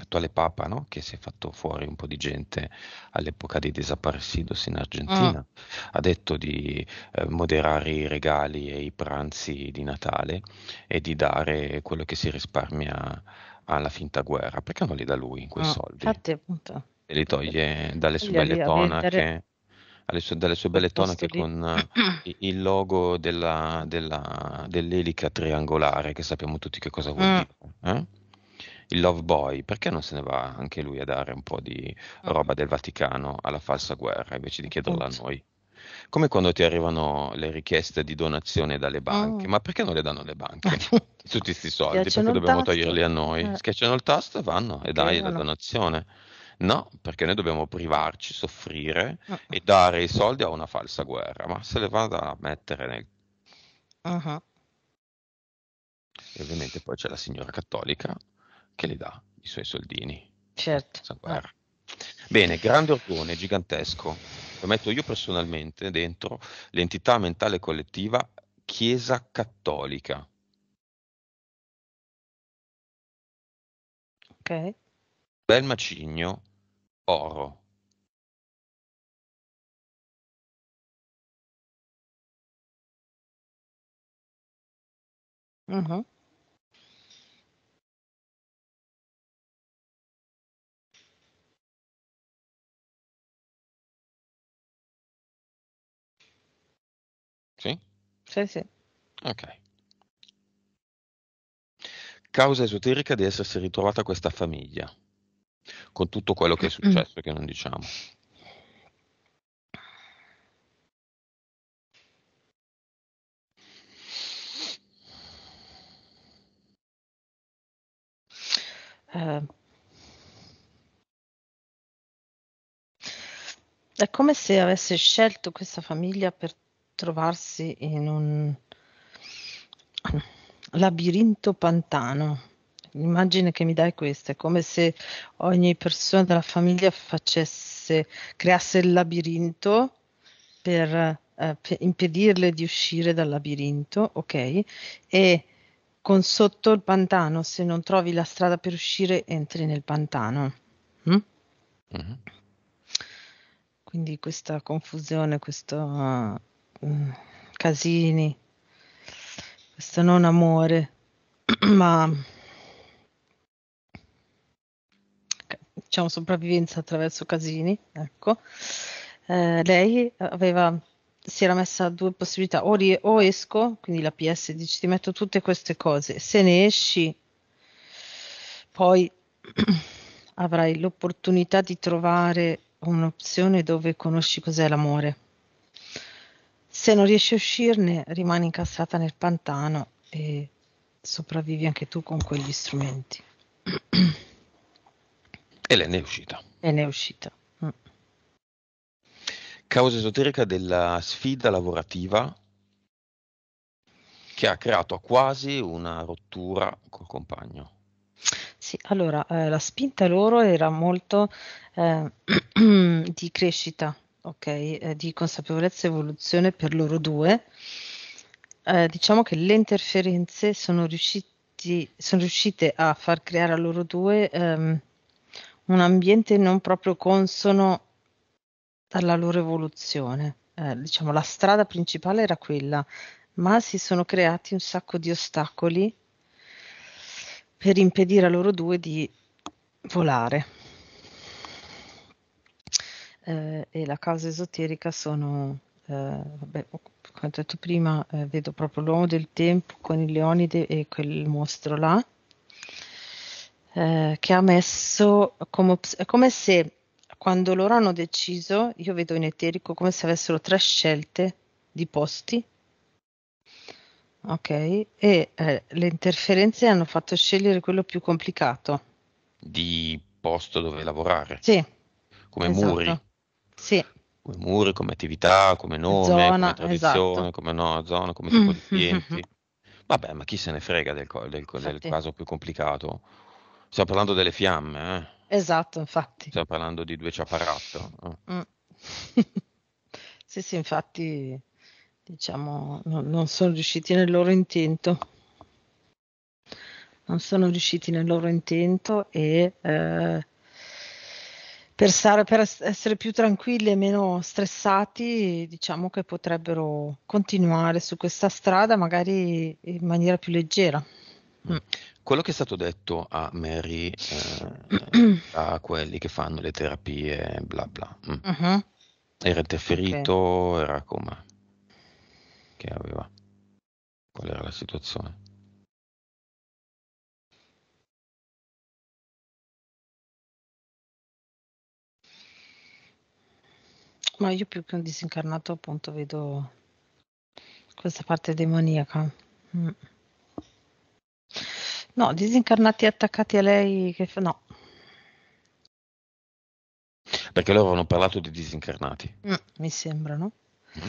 attuale Papa, no? che si è fatto fuori un po' di gente all'epoca dei desaparecidos in Argentina, mm. ha detto di eh, moderare i regali e i pranzi di Natale e di dare quello che si risparmia alla finta guerra, perché non li dà lui quei mm. soldi? Infatti, appunto. E li toglie dalle sue belle tonache. Sue, dalle sue belle tonache lì. con il logo della, della, dell'elica triangolare che sappiamo tutti che cosa vuol mm. dire. Eh? il Love Boy, perché non se ne va anche lui a dare un po' di roba del Vaticano alla falsa guerra invece di chiederla a noi? Come quando ti arrivano le richieste di donazione dalle banche, oh. ma perché non le danno le banche tutti questi soldi? Schiacciano perché dobbiamo tasto. toglierli a noi? Eh. Schiacciano il tasto e vanno e dai la donazione. No, perché noi dobbiamo privarci, soffrire uh e dare i soldi a una falsa guerra, ma se le vado a mettere nel... Uh-huh. E ovviamente poi c'è la signora cattolica che le dà i suoi soldini. Certo. Ah. Bene, grande orgone, gigantesco. Lo metto io personalmente dentro l'entità mentale collettiva Chiesa Cattolica. Ok. Bel macigno, oro. Uh-huh. Sì, sì. Ok. Causa esoterica di essersi ritrovata questa famiglia, con tutto quello che è mm. successo, mm. che non diciamo. Uh, è come se avesse scelto questa famiglia per trovarsi in un labirinto pantano. L'immagine che mi dai è questa, è come se ogni persona della famiglia facesse, creasse il labirinto per, eh, per impedirle di uscire dal labirinto, ok? E con sotto il pantano, se non trovi la strada per uscire, entri nel pantano. Mm? Mm-hmm. Quindi questa confusione, questo... Uh, Mm, casini, questo non amore, ma diciamo sopravvivenza attraverso casini, ecco. Eh, lei aveva si era messa a due possibilità, o, ri- o, esco, quindi la PS dice ti metto tutte queste cose, se ne esci poi avrai l'opportunità di trovare un'opzione dove conosci cos'è l'amore se non riesci a uscirne rimani incastrata nel pantano e sopravvivi anche tu con quegli strumenti. E lei ne è uscita. E ne è uscita. Mm. Causa esoterica della sfida lavorativa che ha creato quasi una rottura col compagno. Sì, allora eh, la spinta loro era molto eh, di crescita okay, eh, di consapevolezza e evoluzione per loro due, eh, diciamo che le interferenze sono, riusciti, sono, riuscite a far creare a loro due ehm, un ambiente non proprio consono alla loro evoluzione. Eh, diciamo, la strada principale era quella, ma si sono creati un sacco di ostacoli per impedire a loro due di volare eh, e la causa esoterica sono, eh, vabbè, come ho detto prima, eh, vedo proprio l'uomo del tempo con il leonide e quel mostro là, eh, che ha messo come, come se quando loro hanno deciso, io vedo in eterico come se avessero tre scelte di posti Ok, e eh, le interferenze hanno fatto scegliere quello più complicato. Di posto dove lavorare? Sì. Come esatto. muri? Sì. Come muri, come attività, come nome, zona, come esatto. tradizione, esatto. come no, zona, come tipo di clienti. Mm, mm, mm, Vabbè, ma chi se ne frega del, del, del caso più complicato? Stiamo parlando delle fiamme, eh? Esatto, infatti. Stiamo parlando di due ciaparatto. Eh? Mm. sì, sì, infatti, diciamo, no, non sono riusciti nel loro intento. Non sono riusciti nel loro intento e... Eh, per, stare, per essere più tranquilli e meno stressati, diciamo che potrebbero continuare su questa strada magari in maniera più leggera. Mm. Mm. Quello che è stato detto a Mary, eh, a quelli che fanno le terapie, bla bla, uh-huh. era interferito, okay. era come? Che aveva? Qual era la situazione? Ma io più che un disincarnato appunto vedo questa parte demoniaca. Mm. No, disincarnati attaccati a lei che fa... no. Perché loro hanno parlato di disincarnati. Mm, mi sembra, no? Mm.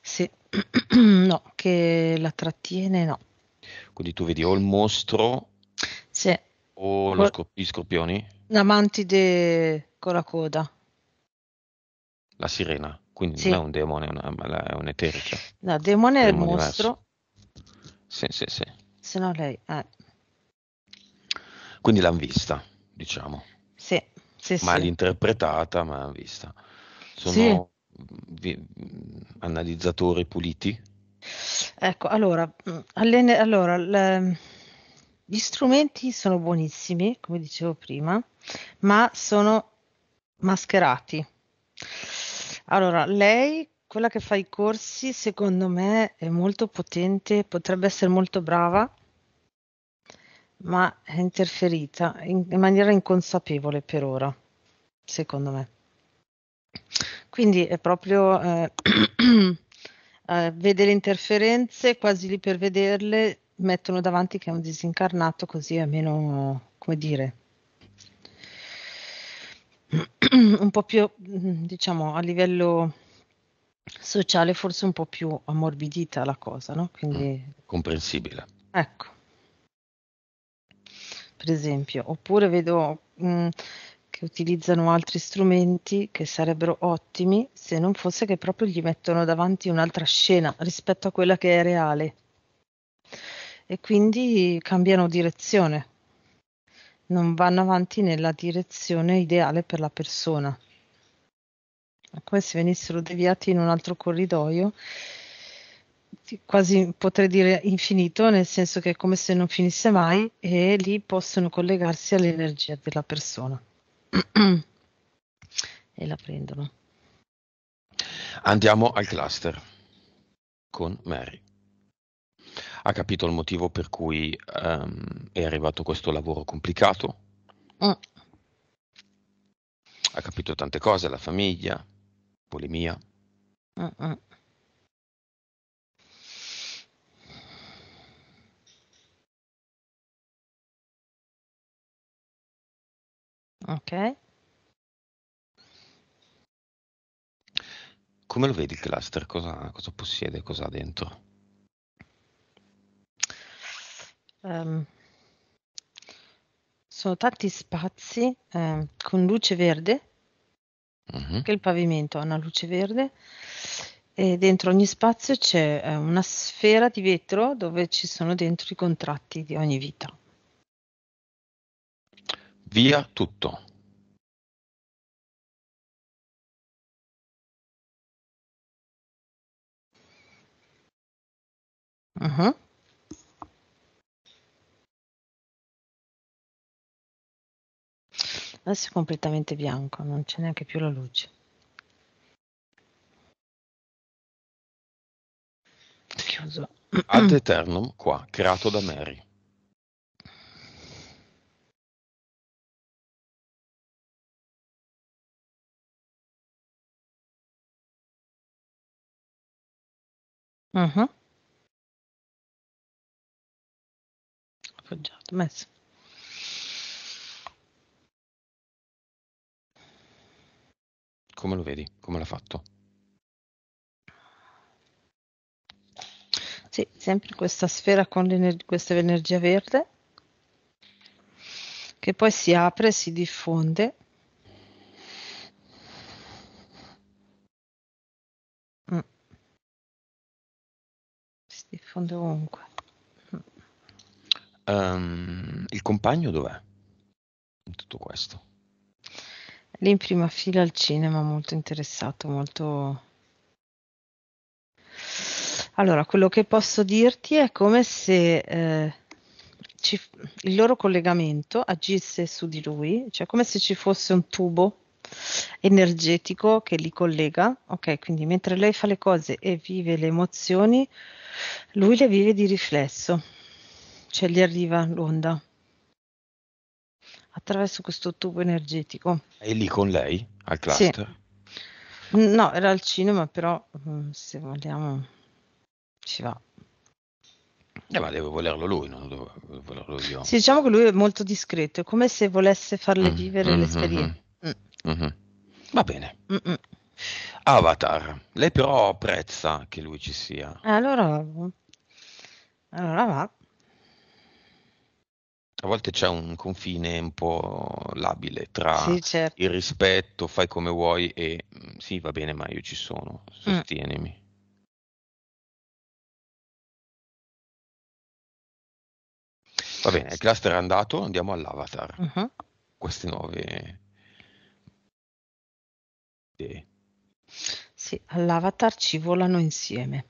Sì. no, che la trattiene, no. Quindi tu vedi o il mostro sì. o lo scor- gli scorpioni? La mantide con la coda la sirena, quindi sì. non è un demone, è, una, è un'eterica. No, demone è il mostro. Sì, sì, sì. Se no lei... Eh. Quindi l'hanno vista, diciamo. Sì, sì, Mal interpretata, ma l'hanno vista. Sono vi- analizzatori puliti? Ecco, allora, mm, allene, allora le, ehm, gli strumenti sono buonissimi, come dicevo prima, ma sono mascherati. Allora, lei, quella che fa i corsi, secondo me è molto potente, potrebbe essere molto brava, ma è interferita in, in maniera inconsapevole per ora, secondo me. Quindi è proprio, eh, eh, vede le interferenze, quasi lì per vederle, mettono davanti che è un disincarnato, così è meno, come dire, un po' più, mm, diciamo, a livello sociale forse un po' più ammorbidita la cosa, no? Quindi... Mm, comprensibile. Ecco. Per esempio, oppure vedo mh, mm, che utilizzano altri strumenti che sarebbero ottimi se non fosse che proprio gli mettono davanti un'altra scena rispetto a quella che è reale. E quindi cambiano direzione non vanno avanti nella direzione ideale per la persona. È come se venissero deviati in un altro corridoio, quasi potrei dire infinito, nel senso che è come se non finisse mai e lì possono collegarsi all'energia della persona. e la prendono. Andiamo al cluster con Mary ha capito il motivo per cui um, è arrivato questo lavoro complicato, mm. ha capito tante cose, la famiglia, bulimia. Mm-mm. Ok. Come lo vedi il cluster? Cosa, cosa possiede? Cosa ha dentro? ehm, sono tanti spazi eh, con luce verde, uh-huh. Mm-hmm. anche il pavimento ha una luce verde, e dentro ogni spazio c'è eh, una sfera di vetro dove ci sono dentro i contratti di ogni vita. Via tutto. Uh-huh. Adesso è completamente bianco, non c'è neanche più la luce. Chiuso. Ad eternum qua, creato da Mary. Uh -huh. Appoggiato, messo. Come lo vedi? Come l'ha fatto? Sì, sempre questa sfera con questa energia verde che poi si apre, si diffonde. Mm. Si diffonde ovunque. Um, il compagno dov'è? In tutto questo. Lì in prima fila al cinema, molto interessato, molto... Allora, quello che posso dirti è come se eh, ci, il loro collegamento agisse su di lui, cioè come se ci fosse un tubo energetico che li collega, ok? Quindi mentre lei fa le cose e vive le emozioni, lui le vive di riflesso, cioè gli arriva l'onda attraverso questo tubo energetico. E lì con lei al cluster? Sì. No, era al cinema, però mm, se vogliamo ci va. Eh, ma deve volerlo lui, non devo, volerlo io. Sì, diciamo che lui è molto discreto, è come se volesse farle mm, vivere mm, l'esperienza. Mm, mm. mm. mm. Va bene. Mm-mm. Avatar, lei però apprezza che lui ci sia. Allora, allora va a volte c'è un confine un po' labile tra sì, certo. il rispetto, fai come vuoi e mm, sì, va bene, ma io ci sono, mm. sostienimi. Mm. Va bene, il cluster è andato, andiamo all'avatar. Uh-huh. Queste nuove idee. Sì, all'avatar ci volano insieme.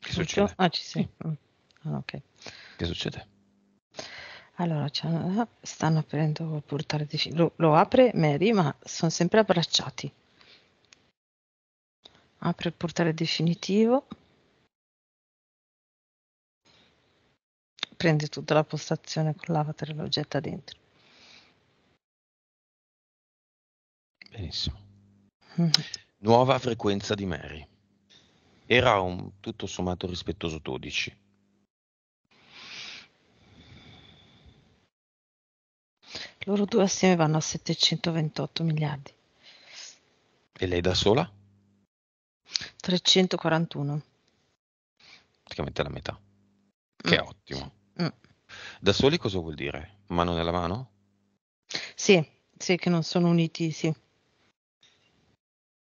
Che succede? Ah, ci sei. Mm. Ah, ok. Che succede? Allora, stanno aprendo il portale di Lo, lo apre Mary, ma sono sempre abbracciati. Apre il portale definitivo. prendi tutta la postazione con l'avatar e lo getta dentro. Benissimo. Mm-hmm. Nuova frequenza di Mary. Era un tutto sommato rispettoso 12. Loro due assieme vanno a 728 miliardi. E lei da sola? 341. Praticamente la metà. Che mm. è ottimo. Da soli cosa vuol dire? Mano nella mano? Sì, sì, che non sono uniti, sì.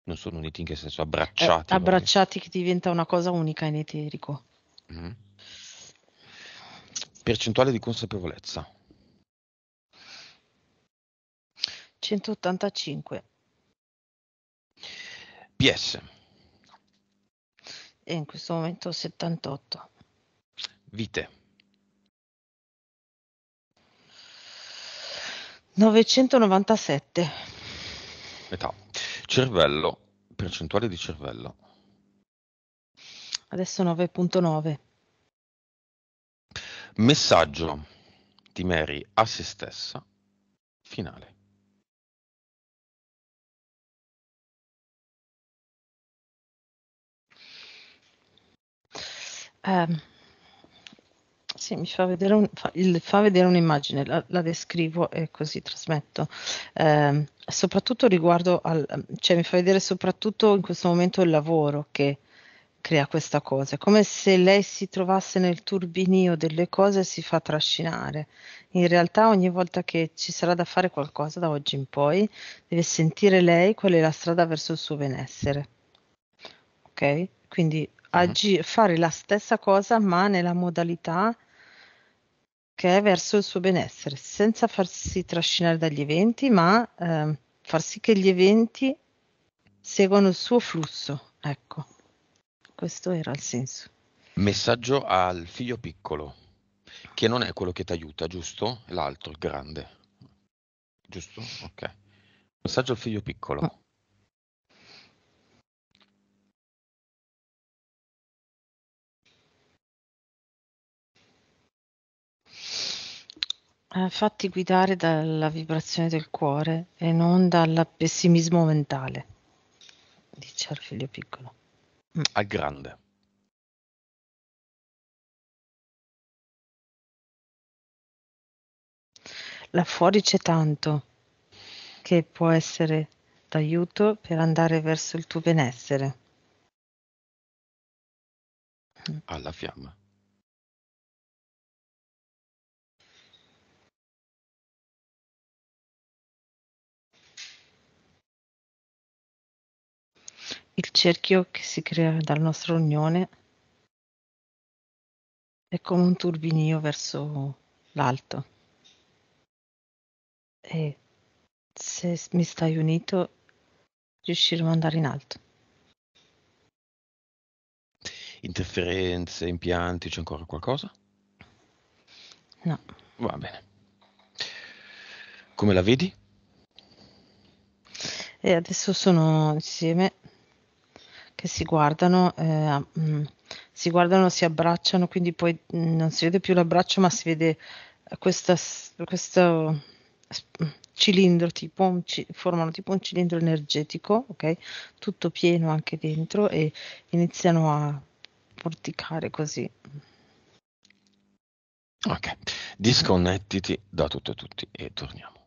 Non sono uniti in che senso? Eh, abbracciati? Eh, abbracciati che diventa una cosa unica in eterico. Mm. Percentuale di consapevolezza? 185. PS? E in questo momento 78. Vite? 997. Età. Cervello, percentuale di cervello. Adesso 9.9. Messaggio di Mary a se stessa, finale. Um, sì, mi fa vedere, un, fa, il, fa vedere un'immagine, la, la, descrivo e così trasmetto. Eh, soprattutto riguardo al, cioè mi fa vedere soprattutto in questo momento il lavoro che crea questa cosa. come se lei si trovasse nel turbinio delle cose e si fa trascinare. In realtà ogni volta che ci sarà da fare qualcosa da oggi in poi, deve sentire lei qual è la strada verso il suo benessere. Ok? Quindi mm-hmm. agi- fare la stessa cosa ma nella modalità perché verso il suo benessere, senza farsi trascinare dagli eventi, ma eh, far sì che gli eventi seguano il suo flusso. Ecco, questo era il senso. Messaggio al figlio piccolo, che non è quello che ti aiuta, giusto? L'altro, il grande. Giusto? Ok. Messaggio al figlio piccolo. Eh, fatti guidare dalla vibrazione del cuore e non dal pessimismo mentale, dice il figlio piccolo. Mm, A grande. Là fuori c'è tanto che può essere d'aiuto per andare verso il tuo benessere. Alla fiamma. il cerchio che si crea dalla nostra unione è come un turbinio verso l'alto. E se mi stai unito, riusciremo ad andare in alto. Interferenze, impianti, c'è ancora qualcosa? No. Va bene. Come la vedi? E adesso sono insieme che si guardano, eh, mh, mm, si guardano, si abbracciano, quindi poi mh, mm, non si vede più l'abbraccio, ma si vede questa, questo mm, cilindro, tipo ci, formano tipo un cilindro energetico, ok? Tutto pieno anche dentro e iniziano a porticare così. Ok, disconnettiti da tutto e tutti e torniamo.